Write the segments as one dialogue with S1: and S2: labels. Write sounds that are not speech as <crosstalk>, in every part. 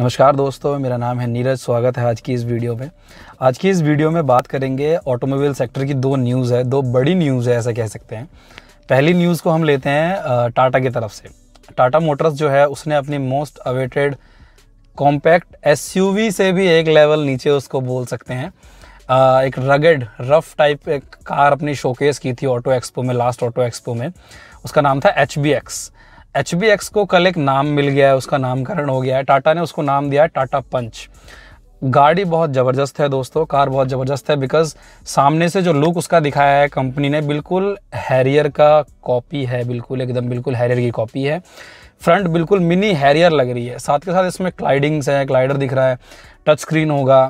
S1: नमस्कार दोस्तों मेरा नाम है नीरज स्वागत है आज की इस वीडियो में आज की इस वीडियो में बात करेंगे ऑटोमोबाइल सेक्टर की दो न्यूज़ है दो बड़ी न्यूज़ है ऐसा कह सकते हैं पहली न्यूज़ को हम लेते हैं टाटा की तरफ से टाटा मोटर्स जो है उसने अपनी मोस्ट अवेटेड कॉम्पैक्ट एस से भी एक लेवल नीचे उसको बोल सकते हैं एक रगेड रफ टाइप एक कार अपनी शोकेस की थी ऑटो एक्सपो में लास्ट ऑटो एक्सपो में उसका नाम था एच बी एक्स एच को कल एक नाम मिल गया है उसका नामकरण हो गया है टाटा ने उसको नाम दिया है टाटा पंच गाड़ी बहुत ज़बरदस्त है दोस्तों कार बहुत ज़बरदस्त है बिकॉज सामने से जो लुक उसका दिखाया है कंपनी ने बिल्कुल हैरियर का कॉपी है बिल्कुल एकदम बिल्कुल हैरियर की कॉपी है फ्रंट बिल्कुल मिनी हैरियर लग रही है साथ के साथ इसमें क्लाइडिंग्स हैं क्लाइडर दिख रहा है टच स्क्रीन होगा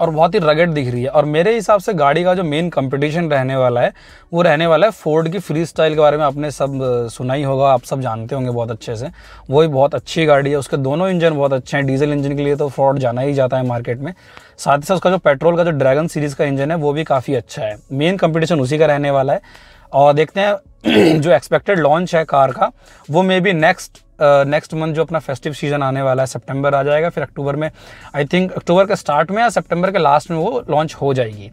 S1: और बहुत ही रगेड दिख रही है और मेरे हिसाब से गाड़ी का जो मेन कंपटीशन रहने वाला है वो रहने वाला है फोर्ड की फ्री स्टाइल के बारे में आपने सब सुना ही होगा आप सब जानते होंगे बहुत अच्छे से वो भी बहुत अच्छी गाड़ी है उसके दोनों इंजन बहुत अच्छे हैं डीजल इंजन के लिए तो फोर्ड जाना ही जाता है मार्केट में साथ ही साथ उसका जो पेट्रोल का जो ड्रैगन सीरीज़ का इंजन है वो भी काफ़ी अच्छा है मेन कंपटीशन उसी का रहने वाला है और देखते हैं <clears throat> जो एक्सपेक्टेड लॉन्च है कार का वो may be next next month जो अपना फेस्टिव सीजन आने वाला है सितंबर आ जाएगा फिर अक्टूबर में आई थिंक अक्टूबर के स्टार्ट में या सितंबर के लास्ट में वो लॉन्च हो जाएगी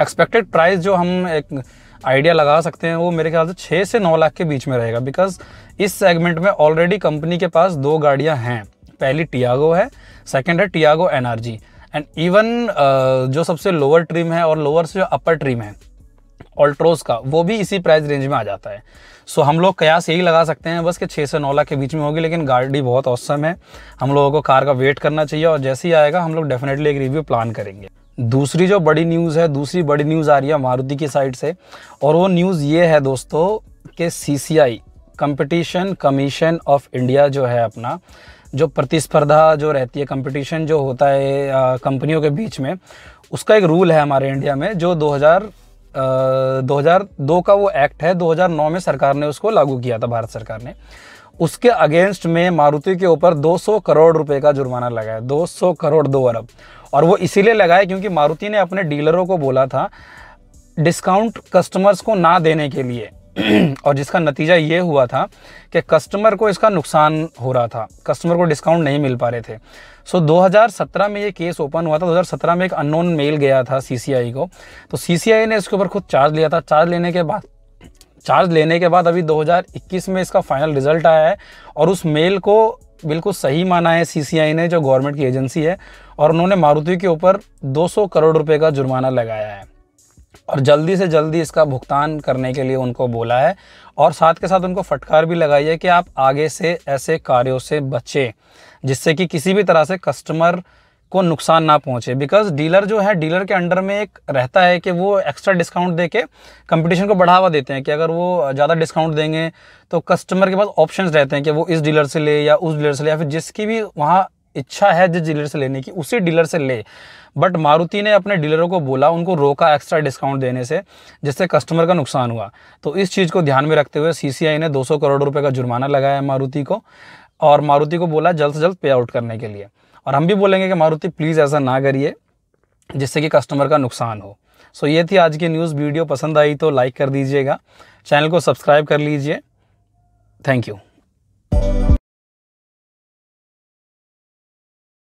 S1: एक्सपेक्टेड प्राइस जो हम एक आइडिया लगा सकते हैं वो मेरे ख्याल से छः से नौ लाख के बीच में रहेगा बिकॉज इस सेगमेंट में ऑलरेडी कंपनी के पास दो गाड़ियाँ हैं पहली टियागो है सेकेंड है टियागो एनआरजी एंड इवन जो सबसे लोअर ट्रिम है और लोअर से जो अपर ट्रिम है अल्ट्रोज का वो भी इसी प्राइस रेंज में आ जाता है सो हम लोग कयास यही लगा सकते हैं बस कि छः से नौ लाख के बीच में होगी लेकिन गाड़ी बहुत औसम है हम लोगों को कार का वेट करना चाहिए और जैसे ही आएगा हम लोग डेफिनेटली एक रिव्यू प्लान करेंगे दूसरी जो बड़ी न्यूज़ है दूसरी बड़ी न्यूज़ आ रही है मारुति की साइड से और वो न्यूज़ ये है दोस्तों कि C C I competition commission of India जो है अपना जो प्रतिस्पर्धा जो रहती है कंपटीशन जो होता है कंपनियों के बीच में उसका एक रूल है हमारे इंडिया में जो 2002 का वो एक्ट है 2009 में सरकार ने उसको लागू किया था भारत सरकार ने उसके अगेंस्ट में मारुति के ऊपर 200 करोड़ रुपए का जुर्माना लगाया 200 करोड़ दो अरब और वो इसीलिए लगाया क्योंकि मारुति ने अपने डीलरों को बोला था डिस्काउंट कस्टमर्स को ना देने के लिए <clears throat> और जिसका नतीजा ये हुआ था कि कस्टमर को इसका नुकसान हो रहा था कस्टमर को डिस्काउंट नहीं मिल पा रहे थे सो so, 2017 में ये केस ओपन हुआ था 2017 में एक अननोन मेल गया था सी को तो सी ने इसके ऊपर खुद चार्ज लिया था चार्ज लेने के बाद चार्ज लेने के बाद अभी 2021 में इसका फाइनल रिजल्ट आया है और उस मेल को बिल्कुल सही माना है सी ने जो गवर्नमेंट की एजेंसी है और उन्होंने मारुति के ऊपर 200 करोड़ रुपए का जुर्माना लगाया है और जल्दी से जल्दी इसका भुगतान करने के लिए उनको बोला है और साथ के साथ उनको फटकार भी लगाई है कि आप आगे से ऐसे कार्यों से बचें जिससे कि किसी भी तरह से कस्टमर को नुकसान ना पहुंचे बिकॉज डीलर जो है डीलर के अंडर में एक रहता है कि वो एक्स्ट्रा डिस्काउंट दे के कंपटीशन को बढ़ावा देते हैं कि अगर वो ज़्यादा डिस्काउंट देंगे तो कस्टमर के पास ऑप्शंस रहते हैं कि वो इस डीलर से ले या उस डीलर से ले या फिर जिसकी भी वहाँ इच्छा है जिस डीलर से लेने की उसी डीलर से ले बट मारुति ने अपने डीलरों को बोला उनको रोका एक्स्ट्रा डिस्काउंट देने से जिससे कस्टमर का नुकसान हुआ तो इस चीज़ को ध्यान में रखते हुए सी ने दो करोड़ रुपये का जुर्माना लगाया मारुति को और मारुति को बोला जल्द से जल्द पे आउट करने के लिए और हम भी बोलेंगे कि मारुति प्लीज़ ऐसा ना करिए जिससे कि कस्टमर का नुकसान हो सो ये थी आज की न्यूज़ वीडियो पसंद आई तो लाइक कर दीजिएगा चैनल को सब्सक्राइब कर लीजिए थैंक यू